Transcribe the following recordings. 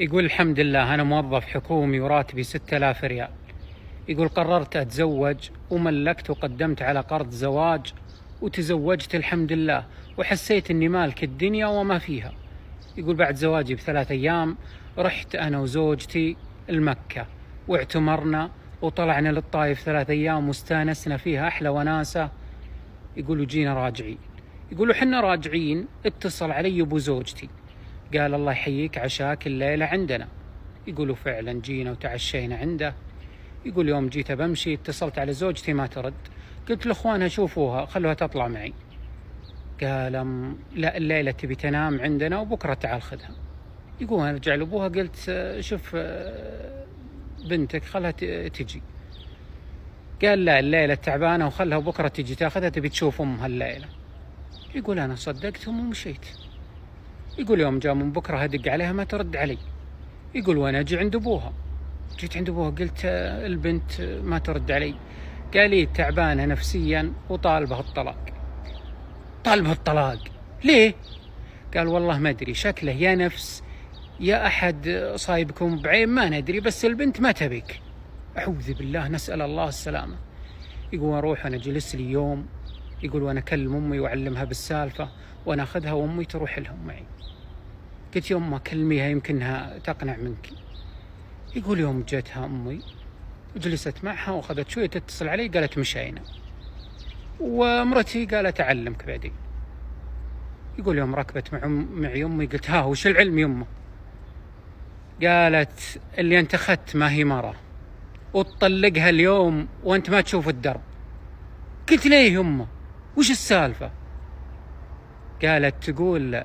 يقول الحمد لله أنا موظف حكومي وراتبي 6000 ريال يقول قررت أتزوج وملكت وقدمت على قرض زواج وتزوجت الحمد لله وحسيت أني مالك الدنيا وما فيها يقول بعد زواجي بثلاث أيام رحت أنا وزوجتي المكة واعتمرنا وطلعنا للطايف ثلاث أيام واستانسنا فيها أحلى وناسة يقولوا جينا راجعين يقولوا حنا راجعين اتصل علي أبو زوجتي قال الله يحييك عشاك الليلة عندنا يقولوا فعلا جينا وتعشينا عنده يقول يوم جيت بمشي اتصلت على زوجتي ما ترد قلت لاخوانها شوفوها خلوها تطلع معي قال لا الليلة تبي تنام عندنا وبكرة تعال خذها يقول ارجع لابوها قلت شوف بنتك خلها تجي قال لا الليلة تعبانة وخلها بكرة تجي تاخذها تبي تشوف أمها الليلة يقول أنا صدقتهم ومشيت يقول يوم جاء من بكره هدق عليها ما ترد علي يقول وانا اجي عند ابوها جيت عند ابوها قلت البنت ما ترد علي قال لي إيه، تعبانه نفسيا وطالبه الطلاق طالبه الطلاق ليه؟ قال والله ما ادري شكله يا نفس يا احد صايبكم بعين ما ندري بس البنت ما تبيك اعوذ بالله نسال الله السلامه يقول اروح انا جلس لي يوم يقول وانا اكلم امي واعلمها بالسالفه وانا اخذها وامي تروح لهم معي قلت يا امه كلميها يمكنها تقنع منك يقول يوم جتها امي وجلست معها واخذت شويه تتصل علي قالت مشينا ومرتي قالت اعلمك بعدين يقول يوم ركبت مع معي امي قلت ها وش العلم يمه قالت اللي انت اخذت ما هي مره وتطلقها اليوم وانت ما تشوف الدرب قلت ليه يمه وش السالفة قالت تقول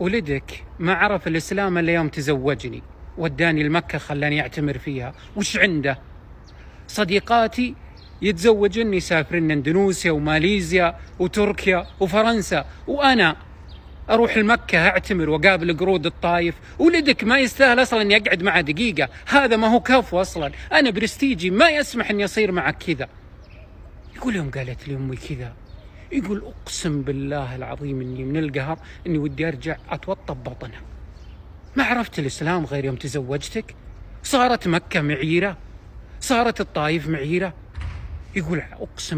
ولدك ما عرف الإسلام إلا يوم تزوجني وداني المكة خلاني أعتمر فيها وش عنده صديقاتي يتزوجن يسافرن اندونيسيا وماليزيا وتركيا وفرنسا وانا اروح المكة اعتمر واقابل قرود الطايف ولدك ما يستاهل اصلا اني اقعد معه دقيقة هذا ما هو كفو اصلا انا برستيجي ما يسمح اني اصير معك كذا يقول يوم قالت لي امي كذا يقول اقسم بالله العظيم اني من القهر اني ودي ارجع اتوطب بطنها ما عرفت الاسلام غير يوم تزوجتك صارت مكه معيره صارت الطائف معيره يقول اقسم